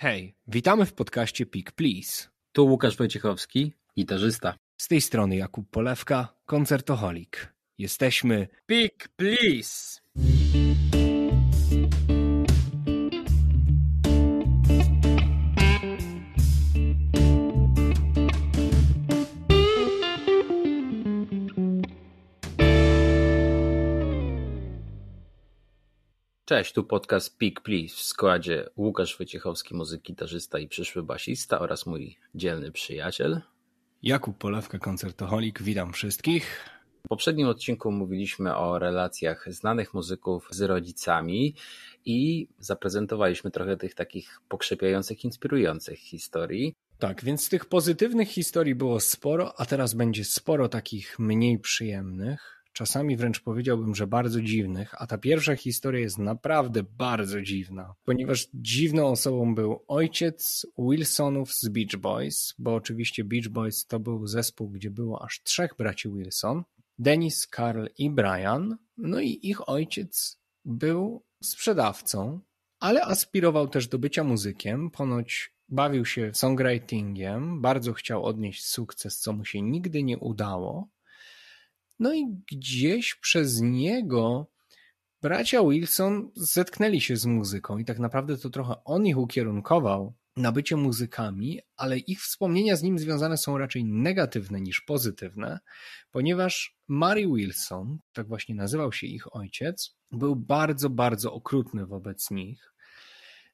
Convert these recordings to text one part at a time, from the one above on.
Hej, witamy w podcaście Pick Please. Tu Łukasz Wojciechowski, gitarzysta. Z tej strony Jakub Polewka, koncertoholik. Jesteśmy Pick Please! Cześć, tu podcast Pick Please w składzie Łukasz Wojciechowski, muzyk, gitarzysta i przyszły basista oraz mój dzielny przyjaciel. Jakub Polewka, koncertoholik, witam wszystkich. W poprzednim odcinku mówiliśmy o relacjach znanych muzyków z rodzicami i zaprezentowaliśmy trochę tych takich pokrzepiających, inspirujących historii. Tak, więc tych pozytywnych historii było sporo, a teraz będzie sporo takich mniej przyjemnych czasami wręcz powiedziałbym, że bardzo dziwnych, a ta pierwsza historia jest naprawdę bardzo dziwna, ponieważ dziwną osobą był ojciec Wilsonów z Beach Boys, bo oczywiście Beach Boys to był zespół, gdzie było aż trzech braci Wilson, Dennis, Carl i Brian, no i ich ojciec był sprzedawcą, ale aspirował też do bycia muzykiem, ponoć bawił się songwritingiem, bardzo chciał odnieść sukces, co mu się nigdy nie udało, no i gdzieś przez niego bracia Wilson zetknęli się z muzyką i tak naprawdę to trochę on ich ukierunkował na bycie muzykami, ale ich wspomnienia z nim związane są raczej negatywne niż pozytywne, ponieważ Mary Wilson, tak właśnie nazywał się ich ojciec, był bardzo, bardzo okrutny wobec nich.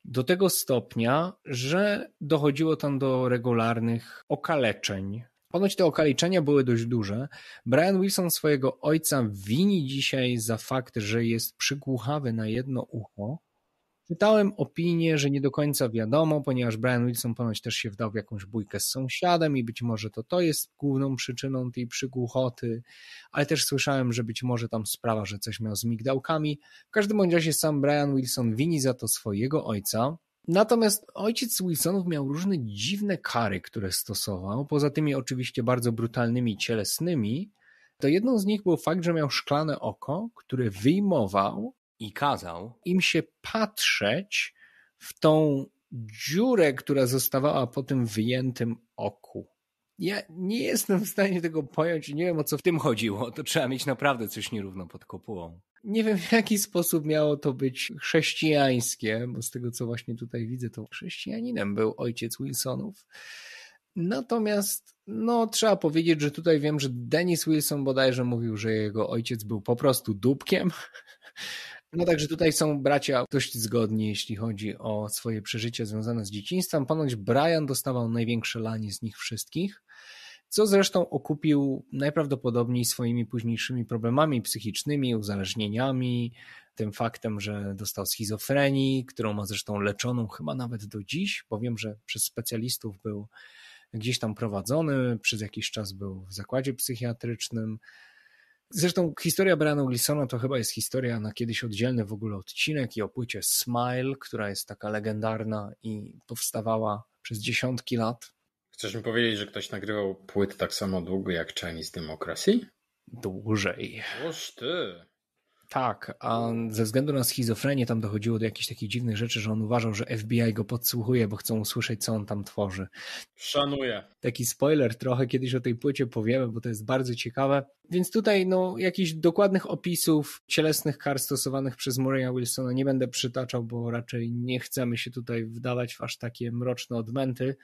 Do tego stopnia, że dochodziło tam do regularnych okaleczeń Ponoć te okaliczenia były dość duże. Brian Wilson swojego ojca wini dzisiaj za fakt, że jest przygłuchawy na jedno ucho. Czytałem opinię, że nie do końca wiadomo, ponieważ Brian Wilson ponoć też się wdał w jakąś bójkę z sąsiadem i być może to to jest główną przyczyną tej przygłuchoty, ale też słyszałem, że być może tam sprawa, że coś miał z migdałkami. W każdym bądź razie sam Brian Wilson wini za to swojego ojca, Natomiast ojciec Wilsonów miał różne dziwne kary, które stosował, poza tymi oczywiście bardzo brutalnymi cielesnymi, to jedną z nich był fakt, że miał szklane oko, które wyjmował i kazał im się patrzeć w tą dziurę, która zostawała po tym wyjętym oku. Ja nie jestem w stanie tego pojąć i nie wiem o co w tym chodziło. To trzeba mieć naprawdę coś nierówno pod kopułą. Nie wiem, w jaki sposób miało to być chrześcijańskie, bo z tego, co właśnie tutaj widzę, to chrześcijaninem był ojciec Wilsonów. Natomiast, no, trzeba powiedzieć, że tutaj wiem, że Dennis Wilson bodajże mówił, że jego ojciec był po prostu dupkiem. No także tutaj są bracia dość zgodni, jeśli chodzi o swoje przeżycia związane z dzieciństwem. Ponoć Brian dostawał największe lanie z nich wszystkich co zresztą okupił najprawdopodobniej swoimi późniejszymi problemami psychicznymi, uzależnieniami, tym faktem, że dostał schizofrenii, którą ma zresztą leczoną chyba nawet do dziś, bo wiem, że przez specjalistów był gdzieś tam prowadzony, przez jakiś czas był w zakładzie psychiatrycznym. Zresztą historia Briana Wilsona to chyba jest historia na kiedyś oddzielny w ogóle odcinek i o płycie Smile, która jest taka legendarna i powstawała przez dziesiątki lat Chcesz mi powiedzieć, że ktoś nagrywał płyt tak samo długo jak Chinese Democracy? Dłużej. Oż ty. Tak, a ze względu na schizofrenię tam dochodziło do jakichś takich dziwnych rzeczy, że on uważał, że FBI go podsłuchuje, bo chcą usłyszeć, co on tam tworzy. Szanuję. Taki spoiler trochę kiedyś o tej płycie powiemy, bo to jest bardzo ciekawe. Więc tutaj no jakichś dokładnych opisów cielesnych kar stosowanych przez Murray'a Wilsona nie będę przytaczał, bo raczej nie chcemy się tutaj wdawać w aż takie mroczne odmęty.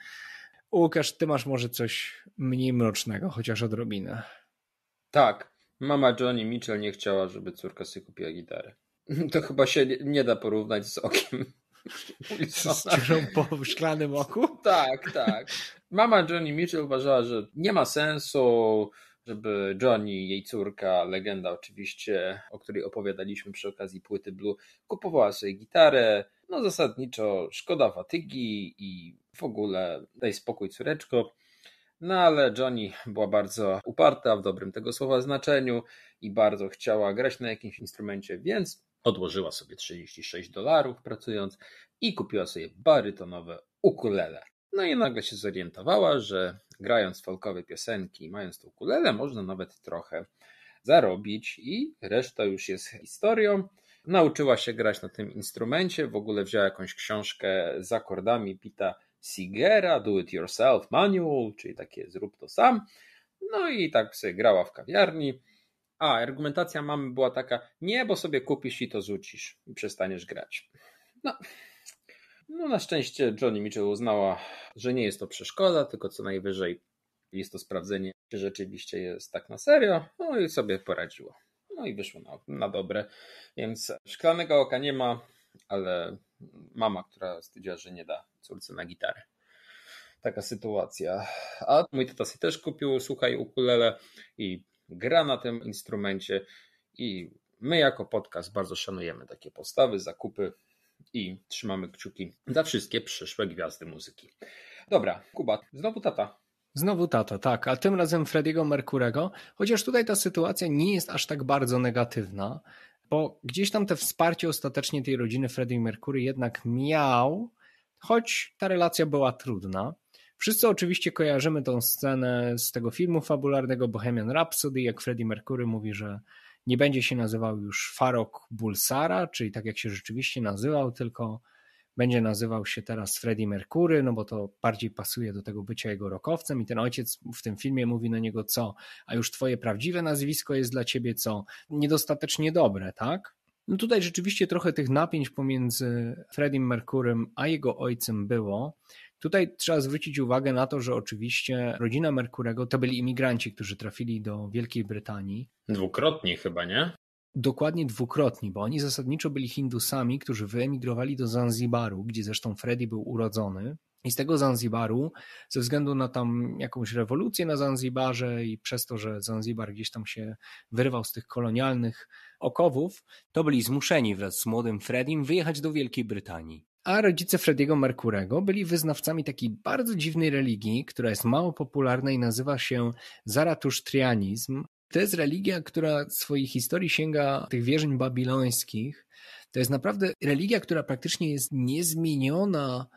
Łukasz, ty masz może coś mniej mrocznego, chociaż odrobinę. Tak. Mama Johnny Mitchell nie chciała, żeby córka sobie kupiła gitarę. To chyba się nie da porównać z okiem. Z dziurą po szklanym oku? Tak, tak. Mama Johnny Mitchell uważała, że nie ma sensu, żeby Johnny, jej córka, legenda oczywiście, o której opowiadaliśmy przy okazji płyty Blue, kupowała sobie gitarę. No zasadniczo szkoda fatygi i w ogóle daj spokój córeczko. No ale Johnny była bardzo uparta w dobrym tego słowa znaczeniu i bardzo chciała grać na jakimś instrumencie, więc odłożyła sobie 36 dolarów pracując i kupiła sobie barytonowe ukulele. No i nagle się zorientowała, że grając folkowe piosenki i mając to ukulele można nawet trochę zarobić i reszta już jest historią. Nauczyła się grać na tym instrumencie, w ogóle wzięła jakąś książkę z akordami Pita Sigera, Do It Yourself Manual, czyli takie zrób to sam. No i tak sobie grała w kawiarni. A, argumentacja mamy była taka, nie, bo sobie kupisz i to rzucisz i przestaniesz grać. No, no na szczęście Johnny Mitchell uznała, że nie jest to przeszkoda, tylko co najwyżej jest to sprawdzenie, czy rzeczywiście jest tak na serio. No i sobie poradziło. No i wyszło na, na dobre. Więc szklanego oka nie ma, ale mama, która stwierdziła, że nie da córce na gitarę. Taka sytuacja. A mój tata sobie też kupił, słuchaj, ukulele i gra na tym instrumencie i my jako podcast bardzo szanujemy takie postawy, zakupy i trzymamy kciuki za wszystkie przyszłe gwiazdy muzyki. Dobra, Kuba, znowu tata. Znowu tata, tak, a tym razem Frediego Merkurego, chociaż tutaj ta sytuacja nie jest aż tak bardzo negatywna, bo gdzieś tam te wsparcie ostatecznie tej rodziny Freddie Mercury jednak miał, Choć ta relacja była trudna. Wszyscy oczywiście kojarzymy tą scenę z tego filmu fabularnego Bohemian Rhapsody, jak Freddie Mercury mówi, że nie będzie się nazywał już Farok Bulsara, czyli tak jak się rzeczywiście nazywał, tylko będzie nazywał się teraz Freddie Mercury, no bo to bardziej pasuje do tego bycia jego rokowcem i ten ojciec w tym filmie mówi na niego co, a już twoje prawdziwe nazwisko jest dla ciebie co, niedostatecznie dobre, tak? No tutaj rzeczywiście trochę tych napięć pomiędzy Freddiem Merkurem a jego ojcem było. Tutaj trzeba zwrócić uwagę na to, że oczywiście rodzina Merkurego to byli imigranci, którzy trafili do Wielkiej Brytanii. Dwukrotnie chyba, nie? Dokładnie dwukrotnie, bo oni zasadniczo byli Hindusami, którzy wyemigrowali do Zanzibaru, gdzie zresztą Freddy był urodzony, i z tego Zanzibaru, ze względu na tam jakąś rewolucję na Zanzibarze i przez to, że Zanzibar gdzieś tam się wyrwał z tych kolonialnych okowów, to byli zmuszeni wraz z młodym Fredim wyjechać do Wielkiej Brytanii. A rodzice Frediego Merkurego byli wyznawcami takiej bardzo dziwnej religii, która jest mało popularna i nazywa się zaratusztrianizm. To jest religia, która swojej historii sięga tych wierzeń babilońskich. To jest naprawdę religia, która praktycznie jest niezmieniona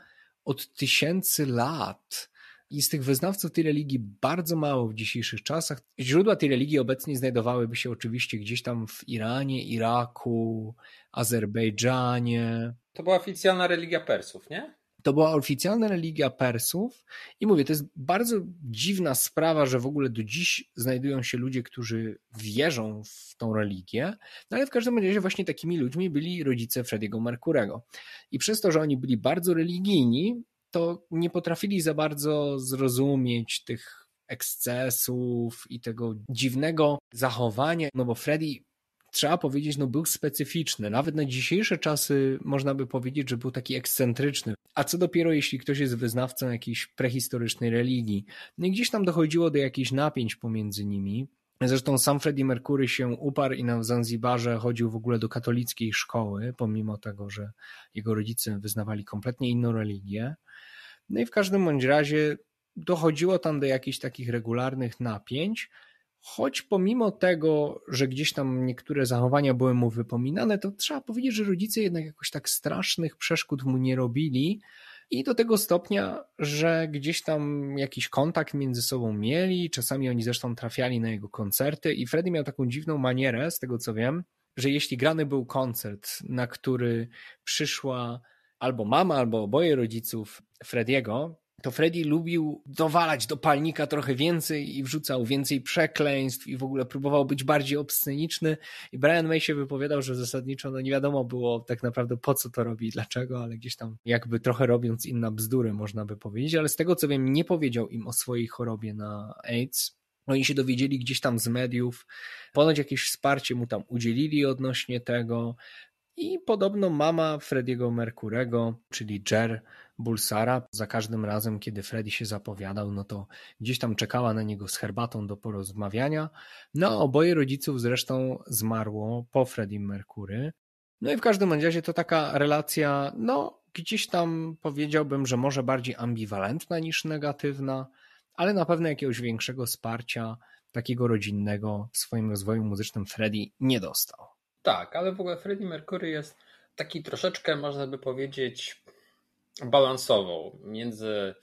od tysięcy lat. I z tych wyznawców tej religii bardzo mało w dzisiejszych czasach. Źródła tej religii obecnie znajdowałyby się oczywiście gdzieś tam w Iranie, Iraku, Azerbejdżanie. To była oficjalna religia Persów, nie? To była oficjalna religia Persów i mówię, to jest bardzo dziwna sprawa, że w ogóle do dziś znajdują się ludzie, którzy wierzą w tą religię, no ale w każdym razie właśnie takimi ludźmi byli rodzice Frediego Merkurego. I przez to, że oni byli bardzo religijni, to nie potrafili za bardzo zrozumieć tych ekscesów i tego dziwnego zachowania, no bo Freddy trzeba powiedzieć, no był specyficzny. Nawet na dzisiejsze czasy można by powiedzieć, że był taki ekscentryczny. A co dopiero, jeśli ktoś jest wyznawcą jakiejś prehistorycznej religii. No i gdzieś tam dochodziło do jakichś napięć pomiędzy nimi. Zresztą sam Freddie Mercury się uparł i na Zanzibarze chodził w ogóle do katolickiej szkoły, pomimo tego, że jego rodzice wyznawali kompletnie inną religię. No i w każdym bądź razie dochodziło tam do jakichś takich regularnych napięć, choć pomimo tego, że gdzieś tam niektóre zachowania były mu wypominane, to trzeba powiedzieć, że rodzice jednak jakoś tak strasznych przeszkód mu nie robili. I do tego stopnia, że gdzieś tam jakiś kontakt między sobą mieli, czasami oni zresztą trafiali na jego koncerty i Freddy miał taką dziwną manierę, z tego co wiem, że jeśli grany był koncert, na który przyszła albo mama, albo oboje rodziców Frediego, to Freddy lubił dowalać do palnika trochę więcej i wrzucał więcej przekleństw i w ogóle próbował być bardziej obsceniczny. I Brian May się wypowiadał, że zasadniczo no nie wiadomo było tak naprawdę po co to robi i dlaczego, ale gdzieś tam jakby trochę robiąc inna bzdury można by powiedzieć, ale z tego co wiem nie powiedział im o swojej chorobie na AIDS. Oni się dowiedzieli gdzieś tam z mediów, ponoć jakieś wsparcie mu tam udzielili odnośnie tego i podobno mama Frediego Merkurego, czyli Jer, Bulsara. Za każdym razem, kiedy Freddy się zapowiadał, no to gdzieś tam czekała na niego z herbatą do porozmawiania. No, oboje rodziców zresztą zmarło po Freddie Mercury. No i w każdym razie to taka relacja, no, gdzieś tam powiedziałbym, że może bardziej ambiwalentna niż negatywna, ale na pewno jakiegoś większego wsparcia takiego rodzinnego w swoim rozwoju muzycznym Freddy nie dostał. Tak, ale w ogóle Freddie Mercury jest taki troszeczkę, można by powiedzieć, balansował między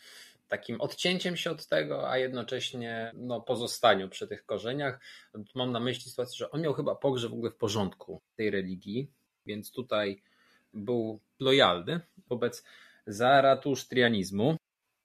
takim odcięciem się od tego, a jednocześnie no, pozostaniu przy tych korzeniach. Mam na myśli sytuację, że on miał chyba pogrzeb w ogóle w porządku tej religii, więc tutaj był lojalny wobec zaratusztrianizmu.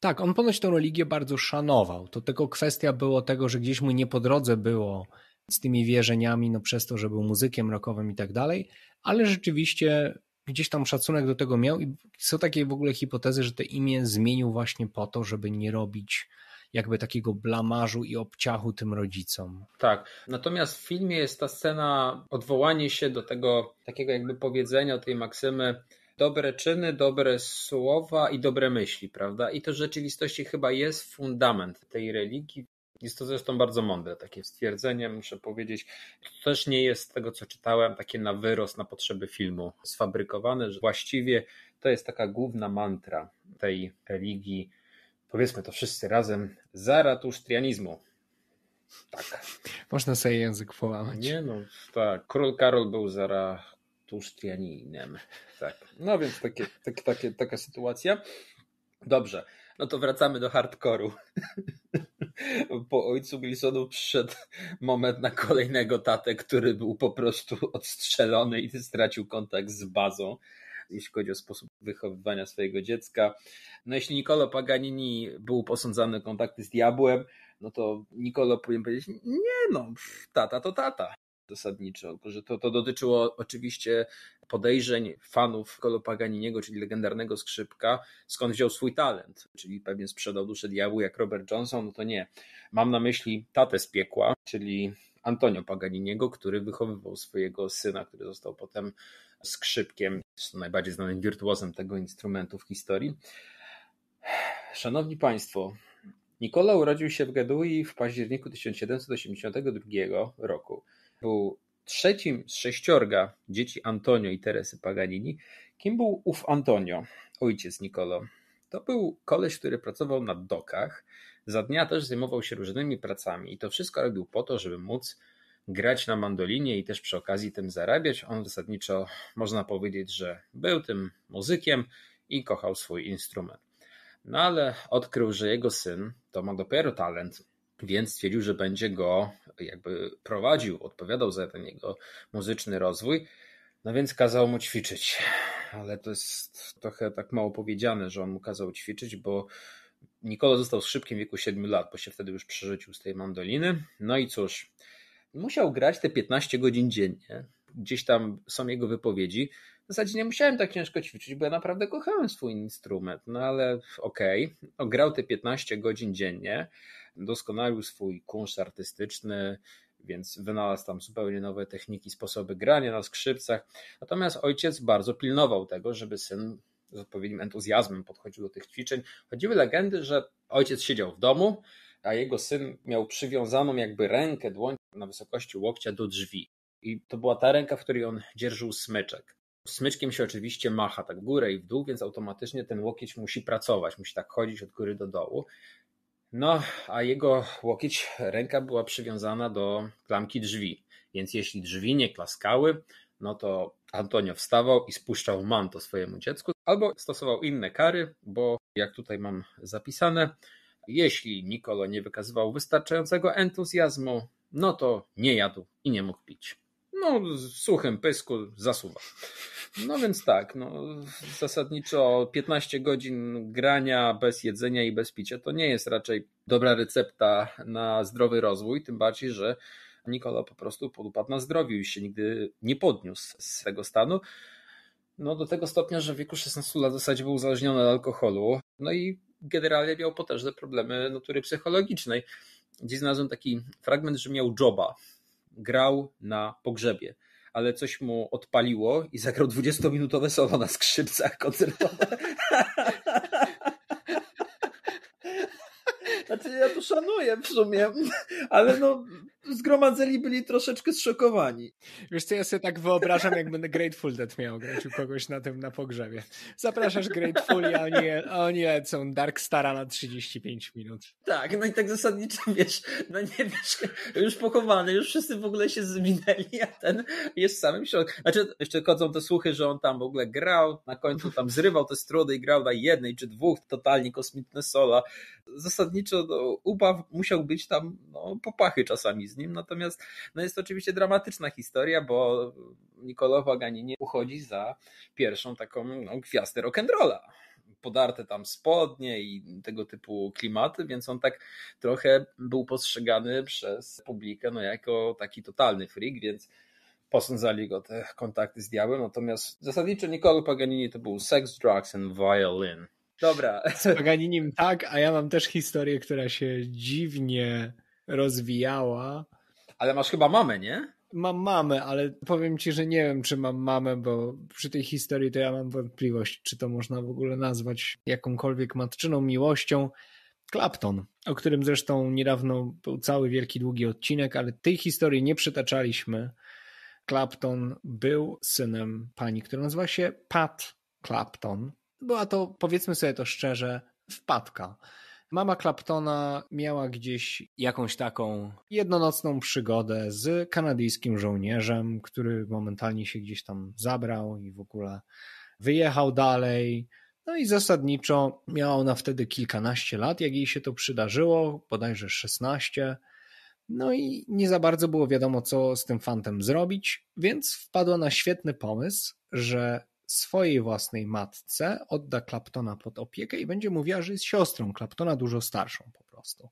Tak, on ponoć tę religię bardzo szanował. To tylko kwestia było tego, że gdzieś mu nie po drodze było z tymi wierzeniami, no przez to, że był muzykiem rockowym i tak dalej, ale rzeczywiście gdzieś tam szacunek do tego miał i są takie w ogóle hipotezy, że te imię zmienił właśnie po to, żeby nie robić jakby takiego blamarzu i obciachu tym rodzicom. Tak. Natomiast w filmie jest ta scena odwołanie się do tego takiego jakby powiedzenia tej maksymy dobre czyny, dobre słowa i dobre myśli, prawda? I to w rzeczywistości chyba jest fundament tej religii, jest to zresztą bardzo mądre takie stwierdzenie, muszę powiedzieć. To też nie jest z tego, co czytałem, takie na wyrost, na potrzeby filmu sfabrykowane, że właściwie to jest taka główna mantra tej religii, powiedzmy to wszyscy razem, zaratustrianizmu. Tak. Można sobie język połamać. Nie no, tak. Król Karol był zaratustrianinem. Tak. No więc takie, takie, takie, taka sytuacja. Dobrze, no to wracamy do hardkoru. po ojcu Wilsonu przyszedł moment na kolejnego tatę, który był po prostu odstrzelony i stracił kontakt z bazą jeśli chodzi o sposób wychowywania swojego dziecka. No jeśli Nicolo Paganini był posądzany o kontakty z diabłem, no to Nicolo powinien powiedzieć, nie no, tata to tata zasadniczo. Że to, to dotyczyło oczywiście podejrzeń fanów Kolo Paganiniego, czyli legendarnego skrzypka, skąd wziął swój talent, czyli pewnie sprzedał duszę diabłu jak Robert Johnson, no to nie. Mam na myśli tatę z piekła, czyli Antonio Paganiniego, który wychowywał swojego syna, który został potem skrzypkiem, najbardziej znanym wirtuozem tego instrumentu w historii. Szanowni Państwo, Nikola urodził się w Gedui w październiku 1782 roku był trzecim z sześciorga dzieci Antonio i Teresy Paganini. Kim był ów Antonio, ojciec Nicolo? To był koleś, który pracował na dokach. Za dnia też zajmował się różnymi pracami i to wszystko robił po to, żeby móc grać na mandolinie i też przy okazji tym zarabiać. On zasadniczo można powiedzieć, że był tym muzykiem i kochał swój instrument. No ale odkrył, że jego syn to ma dopiero talent więc stwierdził, że będzie go jakby prowadził, odpowiadał za ten jego muzyczny rozwój. No więc kazał mu ćwiczyć. Ale to jest trochę tak mało powiedziane, że on mu kazał ćwiczyć, bo Nikola został w szybkim wieku 7 lat, bo się wtedy już przerzucił z tej mandoliny. No i cóż, musiał grać te 15 godzin dziennie gdzieś tam są jego wypowiedzi. W zasadzie nie musiałem tak ciężko ćwiczyć, bo ja naprawdę kochałem swój instrument, no ale okej, okay. grał te 15 godzin dziennie, doskonalił swój kunsz artystyczny, więc wynalazł tam zupełnie nowe techniki, sposoby grania na skrzypcach. Natomiast ojciec bardzo pilnował tego, żeby syn z odpowiednim entuzjazmem podchodził do tych ćwiczeń. Chodziły legendy, że ojciec siedział w domu, a jego syn miał przywiązaną jakby rękę, dłoń na wysokości łokcia do drzwi. I to była ta ręka, w której on dzierżył smyczek. Smyczkiem się oczywiście macha tak w górę i w dół, więc automatycznie ten łokieć musi pracować, musi tak chodzić od góry do dołu. No, a jego łokieć, ręka była przywiązana do klamki drzwi, więc jeśli drzwi nie klaskały, no to Antonio wstawał i spuszczał manto swojemu dziecku, albo stosował inne kary, bo jak tutaj mam zapisane, jeśli Nikolo nie wykazywał wystarczającego entuzjazmu, no to nie jadł i nie mógł pić no, w suchym pysku zasuwa. No więc tak, no, zasadniczo 15 godzin grania bez jedzenia i bez picia to nie jest raczej dobra recepta na zdrowy rozwój, tym bardziej, że Nikola po prostu podupadł na zdrowiu i się nigdy nie podniósł z tego stanu. No do tego stopnia, że w wieku 16 lat w zasadzie był uzależniony od alkoholu. No i generalnie miał potężne problemy natury psychologicznej. Dziś znalazłem taki fragment, że miał joba grał na pogrzebie, ale coś mu odpaliło i zagrał 20-minutowe solo na skrzypcach koncertowe. Znaczy ja to szanuję w sumie, ale no zgromadzeni byli troszeczkę zszokowani. Wiesz co, ja sobie tak wyobrażam, jakby Grateful Dead miał grać u kogoś na tym na pogrzebie. Zapraszasz Grateful i oni, oni lecą Dark Stara na 35 minut. Tak, no i tak zasadniczo wiesz, no nie wiesz, już pochowany, już wszyscy w ogóle się zminęli, a ten jest samym środku. Znaczy, jeszcze chodzą te słuchy, że on tam w ogóle grał, na końcu tam zrywał te strudy i grał na jednej czy dwóch totalnie kosmiczne sola. Zasadniczo no, ubaw musiał być tam no, popachy czasami z z nim. Natomiast no jest to oczywiście dramatyczna historia, bo Nicolò Paganini uchodzi za pierwszą taką no, gwiazdę rock'n'rolla podarte tam spodnie i tego typu klimaty, więc on tak trochę był postrzegany przez publikę no, jako taki totalny freak, więc posądzali go te kontakty z diabłem, natomiast zasadniczo Nicolo Paganini to był sex, drugs and violin. Dobra. Z Paganinim tak, a ja mam też historię, która się dziwnie rozwijała. Ale masz chyba mamę, nie? Mam mamę, ale powiem ci, że nie wiem, czy mam mamę, bo przy tej historii to ja mam wątpliwość, czy to można w ogóle nazwać jakąkolwiek matczyną miłością. Clapton, o którym zresztą niedawno był cały wielki, długi odcinek, ale tej historii nie przytaczaliśmy. Clapton był synem pani, która nazywa się Pat Clapton. Była to, powiedzmy sobie to szczerze, wpadka. Mama Claptona miała gdzieś jakąś taką jednonocną przygodę z kanadyjskim żołnierzem, który momentalnie się gdzieś tam zabrał i w ogóle wyjechał dalej. No i zasadniczo miała ona wtedy kilkanaście lat, jak jej się to przydarzyło, bodajże 16. No i nie za bardzo było wiadomo, co z tym fantem zrobić, więc wpadła na świetny pomysł, że swojej własnej matce odda Claptona pod opiekę i będzie mówiła, że jest siostrą Claptona, dużo starszą po prostu.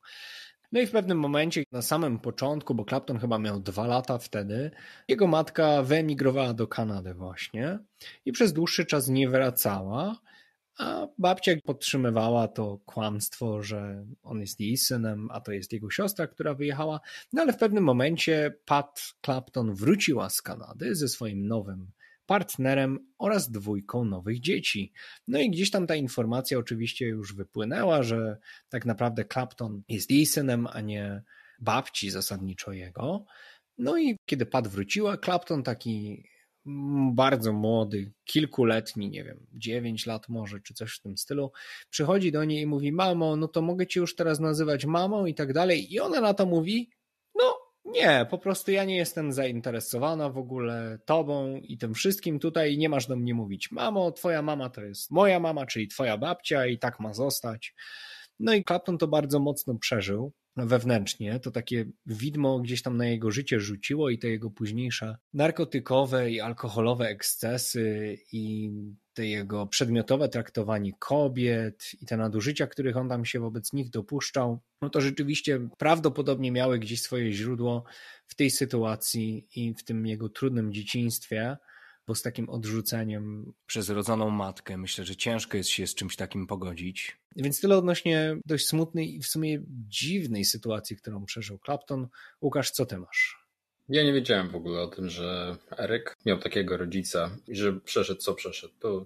No i w pewnym momencie, na samym początku, bo Clapton chyba miał dwa lata wtedy, jego matka wyemigrowała do Kanady właśnie i przez dłuższy czas nie wracała, a babcia podtrzymywała to kłamstwo, że on jest jej synem, a to jest jego siostra, która wyjechała. No ale w pewnym momencie Pat Clapton wróciła z Kanady ze swoim nowym partnerem oraz dwójką nowych dzieci. No i gdzieś tam ta informacja oczywiście już wypłynęła, że tak naprawdę Clapton jest jej synem, a nie babci zasadniczo jego. No i kiedy Pat wróciła, Clapton taki bardzo młody, kilkuletni, nie wiem, 9 lat może, czy coś w tym stylu, przychodzi do niej i mówi: Mamo, no to mogę ci już teraz nazywać mamą i tak dalej. I ona na to mówi: nie, po prostu ja nie jestem zainteresowana w ogóle tobą i tym wszystkim tutaj. Nie masz do mnie mówić, mamo, twoja mama to jest moja mama, czyli twoja babcia i tak ma zostać. No i Clapton to bardzo mocno przeżył no, wewnętrznie, to takie widmo gdzieś tam na jego życie rzuciło i te jego późniejsze narkotykowe i alkoholowe ekscesy i te jego przedmiotowe traktowanie kobiet i te nadużycia, których on tam się wobec nich dopuszczał, no to rzeczywiście prawdopodobnie miały gdzieś swoje źródło w tej sytuacji i w tym jego trudnym dzieciństwie bo z takim odrzuceniem. Przez rodzoną matkę myślę, że ciężko jest się z czymś takim pogodzić. Więc tyle odnośnie dość smutnej i w sumie dziwnej sytuacji, którą przeżył Clapton. Łukasz, co ty masz? Ja nie wiedziałem w ogóle o tym, że Eryk miał takiego rodzica i że przeszedł co przeszedł. To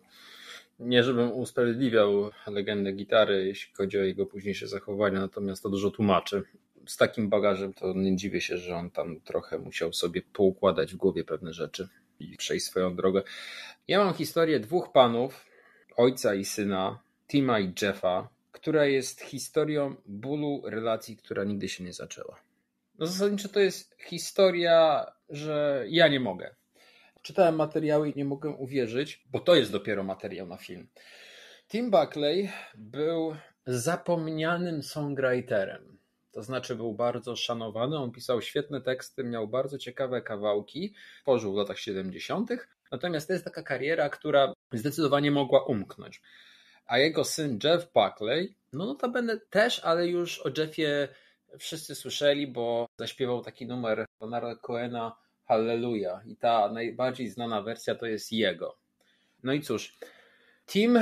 nie żebym usprawiedliwiał legendę gitary, jeśli chodzi o jego późniejsze zachowania, natomiast to dużo tłumaczy z takim bagażem to nie dziwię się, że on tam trochę musiał sobie poukładać w głowie pewne rzeczy i przejść swoją drogę. Ja mam historię dwóch panów, ojca i syna, Tima i Jeffa, która jest historią bólu relacji, która nigdy się nie zaczęła. No zasadniczo to jest historia, że ja nie mogę. Czytałem materiały i nie mogę uwierzyć, bo to jest dopiero materiał na film. Tim Buckley był zapomnianym songwriterem to znaczy był bardzo szanowany, on pisał świetne teksty, miał bardzo ciekawe kawałki, tworzył w latach 70., natomiast to jest taka kariera, która zdecydowanie mogła umknąć. A jego syn Jeff Buckley, no będę też, ale już o Jeffie wszyscy słyszeli, bo zaśpiewał taki numer Leonarda Coena Hallelujah i ta najbardziej znana wersja to jest jego. No i cóż, Tim,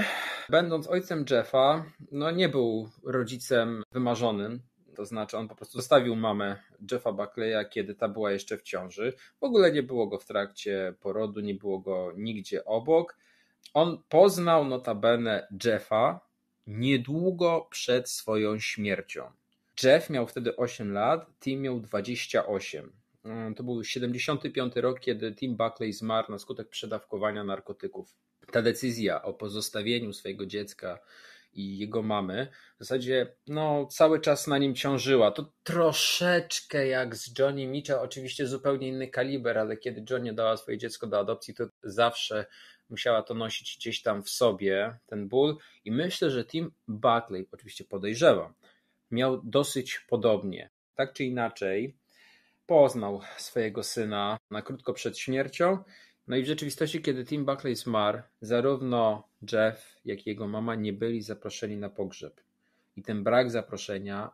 będąc ojcem Jeffa, no nie był rodzicem wymarzonym, to znaczy, on po prostu zostawił mamę Jeffa Buckleya, kiedy ta była jeszcze w ciąży. W ogóle nie było go w trakcie porodu, nie było go nigdzie obok. On poznał notabene Jeffa niedługo przed swoją śmiercią. Jeff miał wtedy 8 lat, Tim miał 28. Mm, to był 75 rok, kiedy Tim Buckley zmarł na skutek przedawkowania narkotyków. Ta decyzja o pozostawieniu swojego dziecka i jego mamy, w zasadzie no, cały czas na nim ciążyła. To troszeczkę jak z Johnny Mitchell, oczywiście zupełnie inny kaliber, ale kiedy Johnny dała swoje dziecko do adopcji, to zawsze musiała to nosić gdzieś tam w sobie, ten ból. I myślę, że Tim Buckley, oczywiście podejrzewam, miał dosyć podobnie. Tak czy inaczej, poznał swojego syna na krótko przed śmiercią no i w rzeczywistości, kiedy Tim Buckley zmarł, zarówno Jeff, jak i jego mama nie byli zaproszeni na pogrzeb. I ten brak zaproszenia,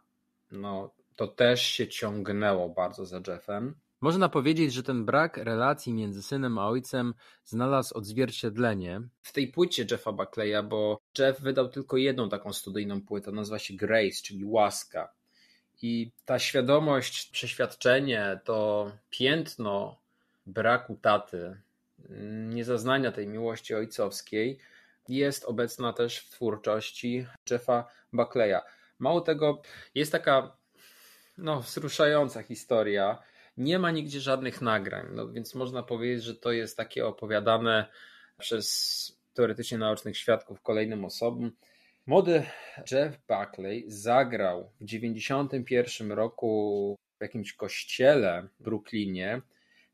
no to też się ciągnęło bardzo za Jeffem. Można powiedzieć, że ten brak relacji między synem a ojcem znalazł odzwierciedlenie w tej płycie Jeffa Buckleya, bo Jeff wydał tylko jedną taką studyjną płytę, nazywa się Grace, czyli łaska. I ta świadomość, przeświadczenie, to piętno braku taty niezaznania tej miłości ojcowskiej jest obecna też w twórczości Jeffa Buckleya. Mało tego, jest taka no, wzruszająca historia. Nie ma nigdzie żadnych nagrań, no, więc można powiedzieć, że to jest takie opowiadane przez teoretycznie naocznych świadków kolejnym osobom. Młody Jeff Buckley zagrał w 1991 roku w jakimś kościele w Brooklynie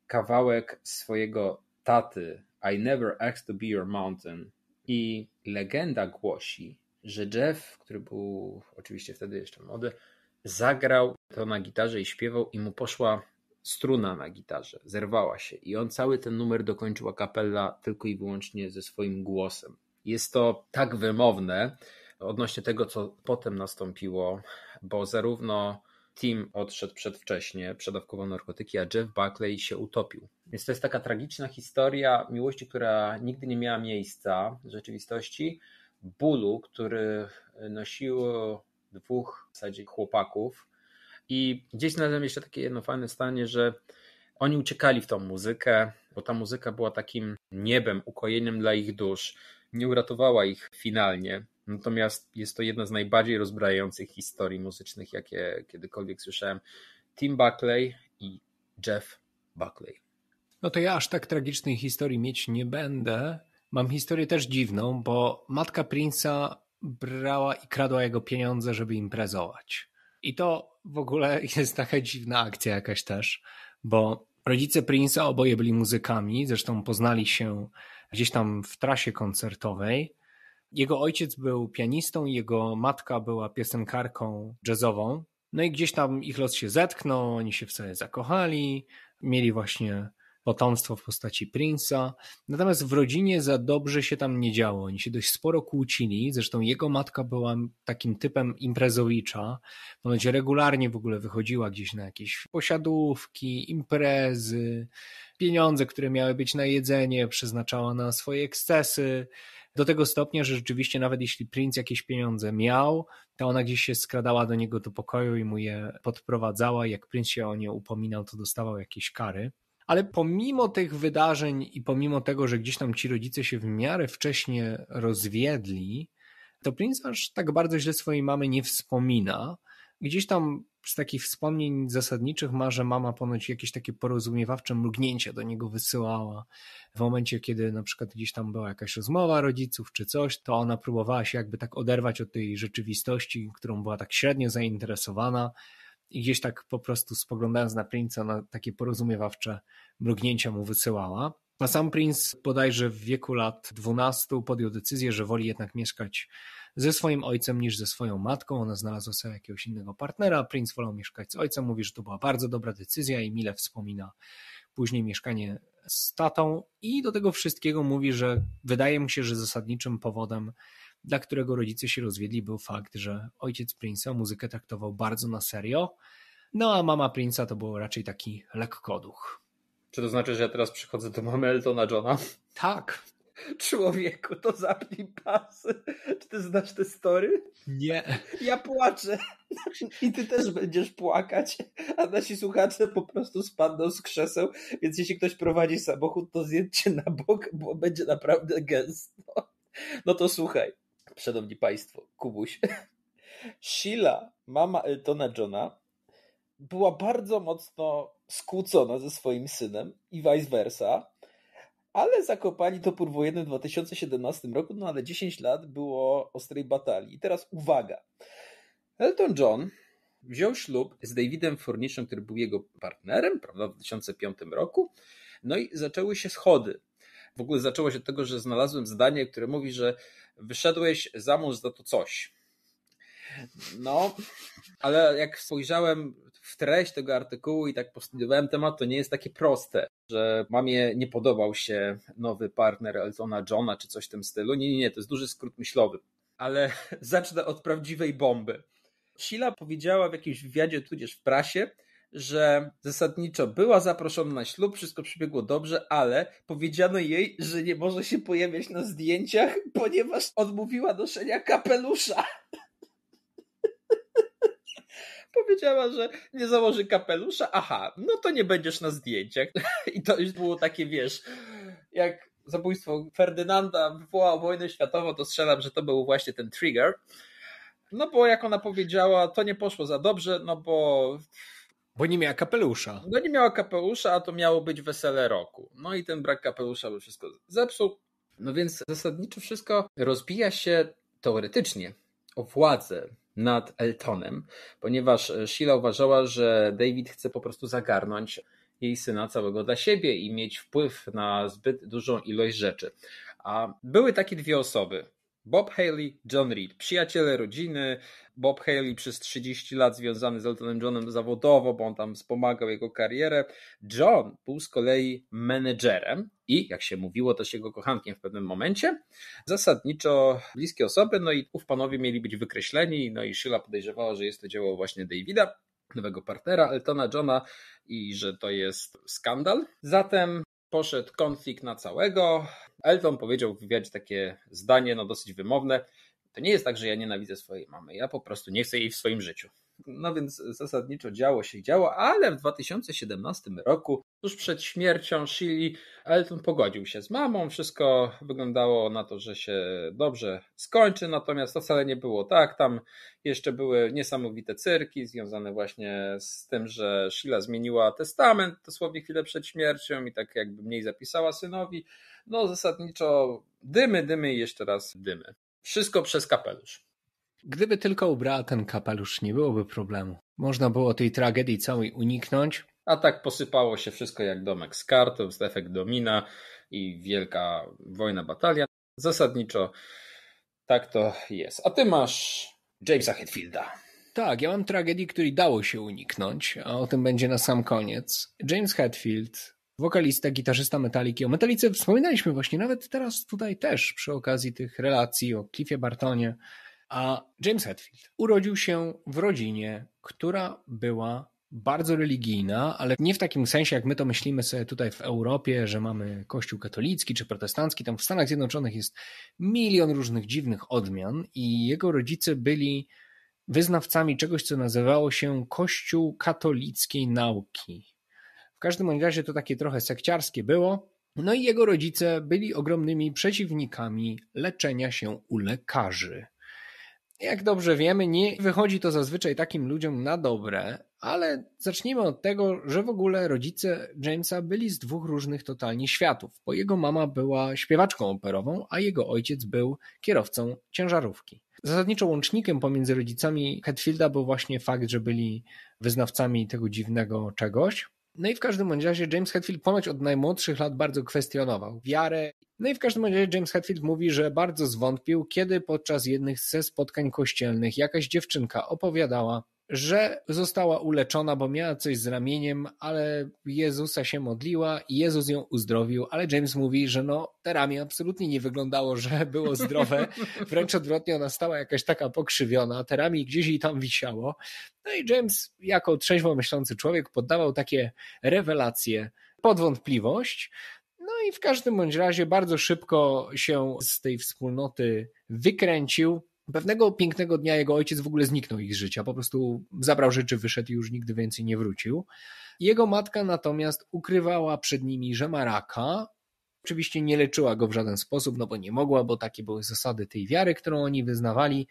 kawałek swojego taty I Never Asked to Be Your Mountain. I legenda głosi, że Jeff, który był oczywiście wtedy jeszcze młody, zagrał to na gitarze i śpiewał, i mu poszła struna na gitarze, zerwała się. I on cały ten numer dokończył a tylko i wyłącznie ze swoim głosem. Jest to tak wymowne odnośnie tego, co potem nastąpiło, bo zarówno Tim odszedł przedwcześnie, przedawkował narkotyki, a Jeff Buckley się utopił. Więc to jest taka tragiczna historia miłości, która nigdy nie miała miejsca w rzeczywistości, bólu, który nosiło dwóch w zasadzie chłopaków. I gdzieś znalazłem jeszcze takie jedno fajne stanie, że oni uciekali w tą muzykę, bo ta muzyka była takim niebem, ukojeniem dla ich dusz. Nie uratowała ich finalnie, Natomiast jest to jedna z najbardziej rozbrajających historii muzycznych, jakie kiedykolwiek słyszałem. Tim Buckley i Jeff Buckley. No to ja aż tak tragicznej historii mieć nie będę. Mam historię też dziwną, bo matka Prince'a brała i kradła jego pieniądze, żeby imprezować. I to w ogóle jest taka dziwna akcja jakaś też, bo rodzice Prince'a oboje byli muzykami, zresztą poznali się gdzieś tam w trasie koncertowej jego ojciec był pianistą, jego matka była piosenkarką jazzową. No i gdzieś tam ich los się zetknął, oni się w sobie zakochali, mieli właśnie potomstwo w postaci Prince'a. Natomiast w rodzinie za dobrze się tam nie działo. Oni się dość sporo kłócili. Zresztą jego matka była takim typem imprezowicza. Ponoć regularnie w ogóle wychodziła gdzieś na jakieś posiadówki, imprezy. Pieniądze, które miały być na jedzenie, przeznaczała na swoje ekscesy do tego stopnia, że rzeczywiście nawet jeśli Prince jakieś pieniądze miał, to ona gdzieś się skradała do niego do pokoju i mu je podprowadzała. Jak Prince się o nie upominał, to dostawał jakieś kary. Ale pomimo tych wydarzeń i pomimo tego, że gdzieś tam ci rodzice się w miarę wcześnie rozwiedli, to Prince aż tak bardzo źle swojej mamy nie wspomina. Gdzieś tam z takich wspomnień zasadniczych ma, że mama ponoć jakieś takie porozumiewawcze mrugnięcia do niego wysyłała. W momencie, kiedy na przykład gdzieś tam była jakaś rozmowa rodziców czy coś, to ona próbowała się jakby tak oderwać od tej rzeczywistości, którą była tak średnio zainteresowana i gdzieś tak po prostu spoglądając na Prince'a na takie porozumiewawcze mrugnięcia mu wysyłała. A sam Prince bodajże w wieku lat 12 podjął decyzję, że woli jednak mieszkać ze swoim ojcem niż ze swoją matką. Ona znalazła sobie jakiegoś innego partnera. Prince wolał mieszkać z ojcem. Mówi, że to była bardzo dobra decyzja i mile wspomina później mieszkanie z tatą. I do tego wszystkiego mówi, że wydaje mu się, że zasadniczym powodem, dla którego rodzice się rozwiedli, był fakt, że ojciec Prince'a muzykę traktował bardzo na serio. No a mama Prince'a to był raczej taki lekkoduch. Czy to znaczy, że ja teraz przychodzę do mamy Eltona Johna? Tak. Człowieku, to zapnij pasy. Czy ty znasz te story? Nie. Ja płaczę. I ty też będziesz płakać, a nasi słuchacze po prostu spadną z krzeseł, więc jeśli ktoś prowadzi samochód, to zjedźcie na bok, bo będzie naprawdę gęsto. No to słuchaj, szanowni państwo, Kubuś. Sheila, mama Eltona Johna, była bardzo mocno skłócona ze swoim synem i vice versa ale zakopali to wojenny w 2017 roku, no ale 10 lat było ostrej batalii. I teraz uwaga. Elton John wziął ślub z Davidem Forniszem, który był jego partnerem, prawda, w 2005 roku. No i zaczęły się schody. W ogóle zaczęło się od tego, że znalazłem zdanie, które mówi, że wyszedłeś za mąż za to coś. No, ale jak spojrzałem w treść tego artykułu i tak postudiowałem temat, to nie jest takie proste, że mamie nie podobał się nowy partner Eltona Johna czy coś w tym stylu. Nie, nie, nie, to jest duży skrót myślowy. Ale zacznę od prawdziwej bomby. Sila powiedziała w jakimś wywiadzie, tudzież w prasie, że zasadniczo była zaproszona na ślub, wszystko przebiegło dobrze, ale powiedziano jej, że nie może się pojawiać na zdjęciach, ponieważ odmówiła noszenia kapelusza. powiedziała, że nie założy kapelusza. Aha, no to nie będziesz na zdjęciach. I to już było takie, wiesz, jak zabójstwo Ferdynanda wywołało wojnę światową, to strzelam, że to był właśnie ten trigger. No bo jak ona powiedziała, to nie poszło za dobrze, no bo bo nie miała kapelusza. No nie miała kapelusza, a to miało być wesele roku. No i ten brak kapelusza by wszystko zepsuł. No więc zasadniczo wszystko rozbija się teoretycznie o władzę nad Eltonem, ponieważ e, Sheila uważała, że David chce po prostu zagarnąć jej syna całego dla siebie i mieć wpływ na zbyt dużą ilość rzeczy. A były takie dwie osoby, Bob Haley, John Reed, przyjaciele rodziny. Bob Haley przez 30 lat związany z Eltonem Johnem zawodowo, bo on tam wspomagał jego karierę. John był z kolei menedżerem i, jak się mówiło, też jego kochankiem w pewnym momencie. Zasadniczo bliskie osoby, no i ów panowie mieli być wykreśleni, no i Sheila podejrzewała, że jest to dzieło właśnie Davida, nowego partnera Eltona Johna i że to jest skandal. Zatem poszedł konflikt na całego. Elton powiedział w wywiadzie takie zdanie, no dosyć wymowne. To nie jest tak, że ja nienawidzę swojej mamy, ja po prostu nie chcę jej w swoim życiu. No więc zasadniczo działo się działo, ale w 2017 roku, tuż przed śmiercią Shili, Elton pogodził się z mamą, wszystko wyglądało na to, że się dobrze skończy, natomiast to wcale nie było tak. Tam jeszcze były niesamowite cyrki związane właśnie z tym, że Shila zmieniła testament dosłownie chwilę przed śmiercią i tak jakby mniej zapisała synowi. No zasadniczo dymy, dymy i jeszcze raz dymy. Wszystko przez kapelusz. Gdyby tylko ubrała ten kapelusz, nie byłoby problemu. Można było tej tragedii całej uniknąć. A tak posypało się wszystko jak domek z kartą, z efekt domina i wielka wojna, batalia. Zasadniczo tak to jest. A ty masz Jamesa Hetfielda. Tak, ja mam tragedii, której dało się uniknąć, a o tym będzie na sam koniec. James Hetfield wokalista, gitarzysta Metaliki. O Metalice wspominaliśmy właśnie nawet teraz tutaj też przy okazji tych relacji o Cliffie Bartonie. A James Hetfield urodził się w rodzinie, która była bardzo religijna, ale nie w takim sensie, jak my to myślimy sobie tutaj w Europie, że mamy kościół katolicki czy protestancki. Tam w Stanach Zjednoczonych jest milion różnych dziwnych odmian, i jego rodzice byli wyznawcami czegoś, co nazywało się Kościół katolickiej nauki. W każdym razie to takie trochę sekciarskie było. No i jego rodzice byli ogromnymi przeciwnikami leczenia się u lekarzy. Jak dobrze wiemy, nie wychodzi to zazwyczaj takim ludziom na dobre, ale zacznijmy od tego, że w ogóle rodzice Jamesa byli z dwóch różnych totalnie światów, bo jego mama była śpiewaczką operową, a jego ojciec był kierowcą ciężarówki. Zasadniczo łącznikiem pomiędzy rodzicami Hetfielda był właśnie fakt, że byli wyznawcami tego dziwnego czegoś, no i w każdym razie James Hetfield ponoć od najmłodszych lat bardzo kwestionował wiarę. No i w każdym razie James Hetfield mówi, że bardzo zwątpił, kiedy podczas jednych ze spotkań kościelnych jakaś dziewczynka opowiadała, że została uleczona, bo miała coś z ramieniem, ale Jezusa się modliła i Jezus ją uzdrowił, ale James mówi, że no, te ramię absolutnie nie wyglądało, że było zdrowe, wręcz odwrotnie, ona stała jakaś taka pokrzywiona, te ramię gdzieś jej tam wisiało. No i James, jako trzeźwo myślący człowiek, poddawał takie rewelacje pod wątpliwość, no i w każdym bądź razie bardzo szybko się z tej wspólnoty wykręcił, Pewnego pięknego dnia jego ojciec w ogóle zniknął ich z życia, po prostu zabrał rzeczy, wyszedł i już nigdy więcej nie wrócił. Jego matka natomiast ukrywała przed nimi, że ma raka. Oczywiście nie leczyła go w żaden sposób, no bo nie mogła, bo takie były zasady tej wiary, którą oni wyznawali.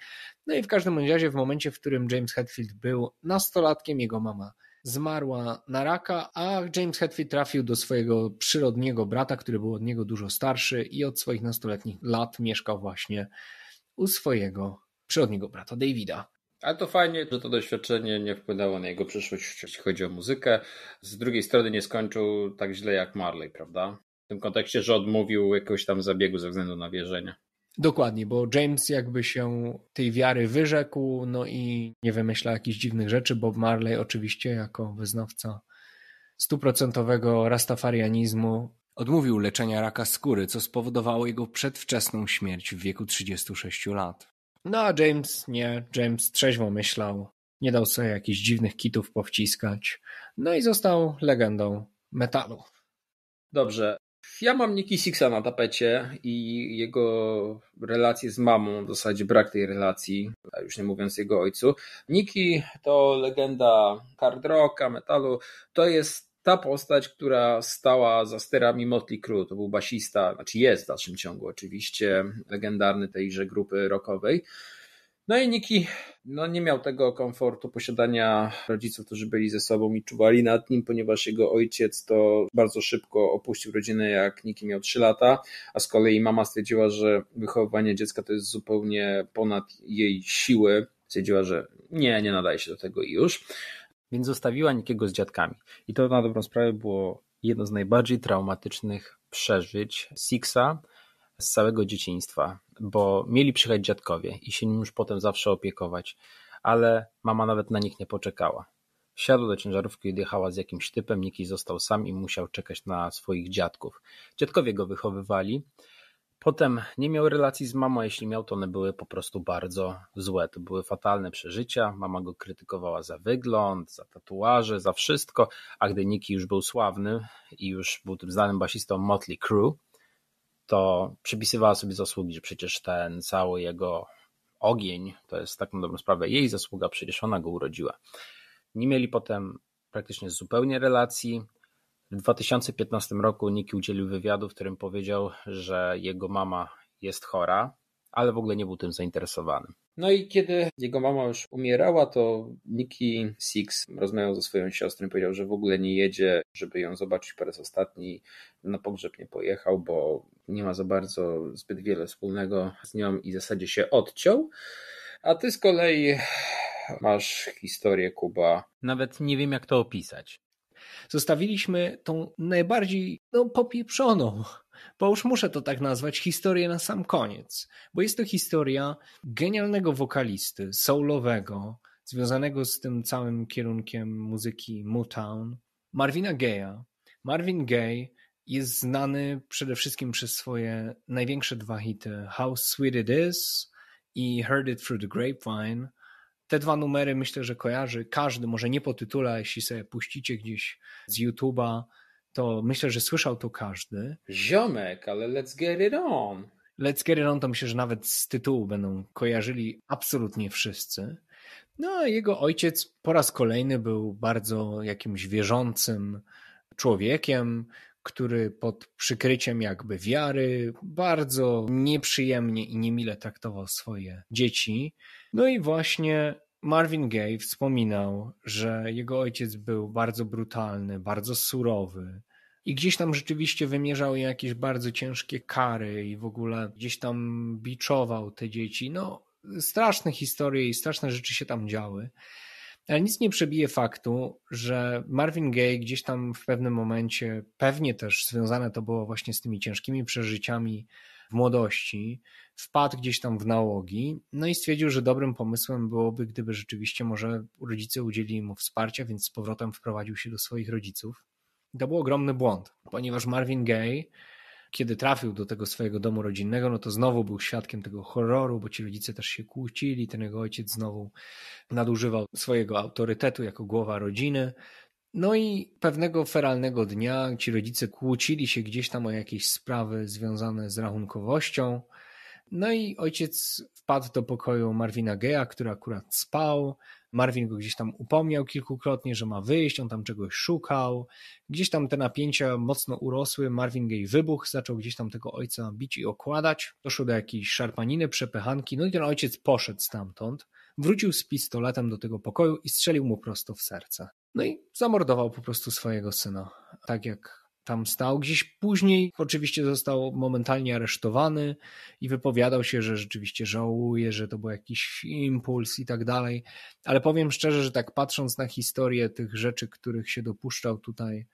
No i w każdym razie, w momencie, w którym James Hetfield był nastolatkiem, jego mama zmarła na raka, a James Hetfield trafił do swojego przyrodniego brata, który był od niego dużo starszy i od swoich nastoletnich lat mieszkał właśnie u swojego przyrodniego brata Davida. Ale to fajnie, że to doświadczenie nie wpłynęło na jego przyszłość, jeśli chodzi o muzykę. Z drugiej strony nie skończył tak źle jak Marley, prawda? W tym kontekście, że odmówił jakiegoś tam zabiegu ze względu na wierzenie. Dokładnie, bo James jakby się tej wiary wyrzekł, no i nie wymyśla jakichś dziwnych rzeczy. Bob Marley oczywiście jako wyznawca stuprocentowego rastafarianizmu Odmówił leczenia raka skóry, co spowodowało jego przedwczesną śmierć w wieku 36 lat. No a James nie, James trzeźwo myślał. Nie dał sobie jakichś dziwnych kitów powciskać. No i został legendą metalu. Dobrze. Ja mam Nikki Sixa na tapecie i jego relacje z mamą, w zasadzie brak tej relacji, już nie mówiąc jego ojcu. Nikki to legenda hard rocka, metalu. To jest ta postać, która stała za sterami Motley Crue, to był basista, znaczy jest w dalszym ciągu oczywiście, legendarny tejże grupy rockowej. No i Niki no, nie miał tego komfortu posiadania rodziców, którzy byli ze sobą i czuwali nad nim, ponieważ jego ojciec to bardzo szybko opuścił rodzinę, jak Niki miał 3 lata, a z kolei mama stwierdziła, że wychowanie dziecka to jest zupełnie ponad jej siły. Stwierdziła, że nie, nie nadaje się do tego i już. Więc zostawiła Nikiego z dziadkami. I to na dobrą sprawę było jedno z najbardziej traumatycznych przeżyć Sixa z całego dzieciństwa, bo mieli przyjechać dziadkowie i się nim już potem zawsze opiekować, ale mama nawet na nich nie poczekała. Siadł do ciężarówki i jechała z jakimś typem, Niki został sam i musiał czekać na swoich dziadków. Dziadkowie go wychowywali, Potem nie miał relacji z mamą, a jeśli miał, to one były po prostu bardzo złe. To były fatalne przeżycia, mama go krytykowała za wygląd, za tatuaże, za wszystko, a gdy Nicky już był sławny i już był tym znanym basistą Motley Crue, to przypisywała sobie zasługi, że przecież ten cały jego ogień, to jest taką dobrą sprawę, jej zasługa, przecież ona go urodziła. Nie mieli potem praktycznie zupełnie relacji, w 2015 roku Nikki udzielił wywiadu, w którym powiedział, że jego mama jest chora, ale w ogóle nie był tym zainteresowany. No i kiedy jego mama już umierała, to Nikki Six rozmawiał ze swoją siostrą i powiedział, że w ogóle nie jedzie, żeby ją zobaczyć po raz ostatni. Na pogrzeb nie pojechał, bo nie ma za bardzo zbyt wiele wspólnego z nią i w zasadzie się odciął. A ty z kolei masz historię Kuba. Nawet nie wiem, jak to opisać zostawiliśmy tą najbardziej no, popieprzoną bo już muszę to tak nazwać, historię na sam koniec, bo jest to historia genialnego wokalisty, soulowego, związanego z tym całym kierunkiem muzyki Motown, Marvina Gaya. Marvin Gaye jest znany przede wszystkim przez swoje największe dwa hity How Sweet It Is i Heard It Through the Grapevine, te dwa numery myślę, że kojarzy każdy, może nie po tytule, jeśli sobie puścicie gdzieś z YouTube'a, to myślę, że słyszał to każdy. Ziomek, ale let's get it on. Let's get it on to myślę, że nawet z tytułu będą kojarzyli absolutnie wszyscy. No a jego ojciec po raz kolejny był bardzo jakimś wierzącym człowiekiem, który pod przykryciem jakby wiary bardzo nieprzyjemnie i niemile traktował swoje dzieci. No i właśnie Marvin Gaye wspominał, że jego ojciec był bardzo brutalny, bardzo surowy. I gdzieś tam rzeczywiście wymierzał jakieś bardzo ciężkie kary i w ogóle gdzieś tam biczował te dzieci. No, straszne historie i straszne rzeczy się tam działy. Ale nic nie przebije faktu, że Marvin Gaye gdzieś tam w pewnym momencie, pewnie też związane to było właśnie z tymi ciężkimi przeżyciami w młodości, wpadł gdzieś tam w nałogi, no i stwierdził, że dobrym pomysłem byłoby, gdyby rzeczywiście może rodzice udzielili mu wsparcia, więc z powrotem wprowadził się do swoich rodziców. To był ogromny błąd, ponieważ Marvin Gaye kiedy trafił do tego swojego domu rodzinnego, no to znowu był świadkiem tego horroru, bo ci rodzice też się kłócili, ten jego ojciec znowu nadużywał swojego autorytetu jako głowa rodziny, no i pewnego feralnego dnia ci rodzice kłócili się gdzieś tam o jakieś sprawy związane z rachunkowością. No i ojciec wpadł do pokoju Marwina Geja, który akurat spał. Marvin go gdzieś tam upomniał kilkukrotnie, że ma wyjść, on tam czegoś szukał. Gdzieś tam te napięcia mocno urosły, Marvin Gay wybuchł, zaczął gdzieś tam tego ojca bić i okładać. Doszło do jakiejś szarpaniny, przepychanki, no i ten ojciec poszedł stamtąd, wrócił z pistoletem do tego pokoju i strzelił mu prosto w serce. No i zamordował po prostu swojego syna. Tak jak tam stał. Gdzieś później oczywiście został momentalnie aresztowany i wypowiadał się, że rzeczywiście żałuje, że to był jakiś impuls i tak dalej. Ale powiem szczerze, że tak patrząc na historię tych rzeczy, których się dopuszczał tutaj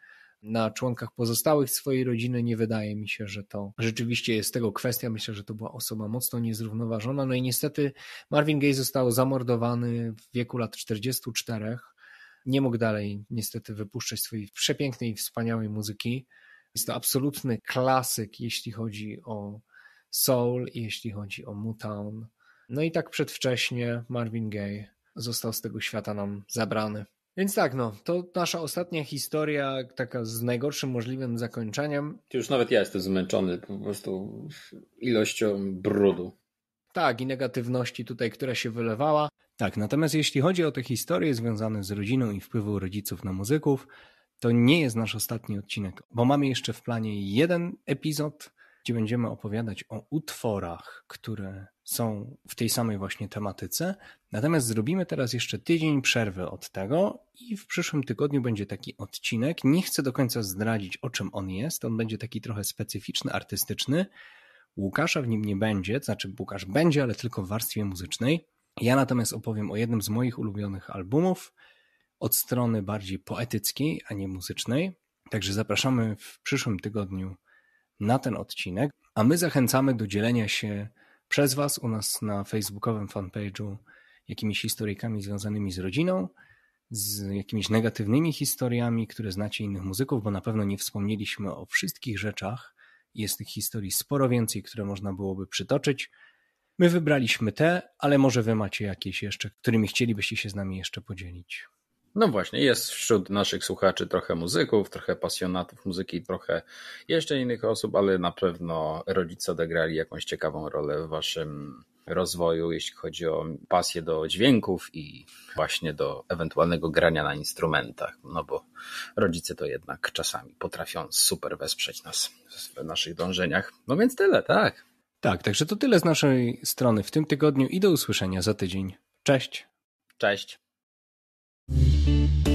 na członkach pozostałych swojej rodziny, nie wydaje mi się, że to rzeczywiście jest tego kwestia. Myślę, że to była osoba mocno niezrównoważona. No i niestety Marvin Gaye został zamordowany w wieku lat 44 nie mógł dalej niestety wypuszczać swojej przepięknej wspaniałej muzyki. Jest to absolutny klasyk, jeśli chodzi o soul, jeśli chodzi o Motown. No i tak przedwcześnie Marvin Gaye został z tego świata nam zabrany. Więc tak, no, to nasza ostatnia historia, taka z najgorszym możliwym zakończeniem. Już nawet ja jestem zmęczony po prostu ilością brudu. Tak, i negatywności tutaj, która się wylewała. Tak, natomiast jeśli chodzi o te historie związane z rodziną i wpływu rodziców na muzyków, to nie jest nasz ostatni odcinek, bo mamy jeszcze w planie jeden epizod, gdzie będziemy opowiadać o utworach, które są w tej samej właśnie tematyce. Natomiast zrobimy teraz jeszcze tydzień przerwy od tego i w przyszłym tygodniu będzie taki odcinek. Nie chcę do końca zdradzić, o czym on jest. On będzie taki trochę specyficzny, artystyczny. Łukasza w nim nie będzie, to znaczy Łukasz będzie, ale tylko w warstwie muzycznej. Ja natomiast opowiem o jednym z moich ulubionych albumów od strony bardziej poetyckiej, a nie muzycznej. Także zapraszamy w przyszłym tygodniu na ten odcinek, a my zachęcamy do dzielenia się przez Was u nas na facebookowym fanpage'u jakimiś historyjkami związanymi z rodziną, z jakimiś negatywnymi historiami, które znacie innych muzyków, bo na pewno nie wspomnieliśmy o wszystkich rzeczach, jest tych historii sporo więcej, które można byłoby przytoczyć. My wybraliśmy te, ale może wy macie jakieś jeszcze, którymi chcielibyście się z nami jeszcze podzielić. No właśnie, jest wśród naszych słuchaczy trochę muzyków, trochę pasjonatów muzyki, trochę jeszcze innych osób, ale na pewno rodzice odegrali jakąś ciekawą rolę w waszym rozwoju, jeśli chodzi o pasję do dźwięków i właśnie do ewentualnego grania na instrumentach, no bo rodzice to jednak czasami potrafią super wesprzeć nas w naszych dążeniach. No więc tyle, tak. Tak, także to tyle z naszej strony w tym tygodniu i do usłyszenia za tydzień. Cześć. Cześć. Thank you.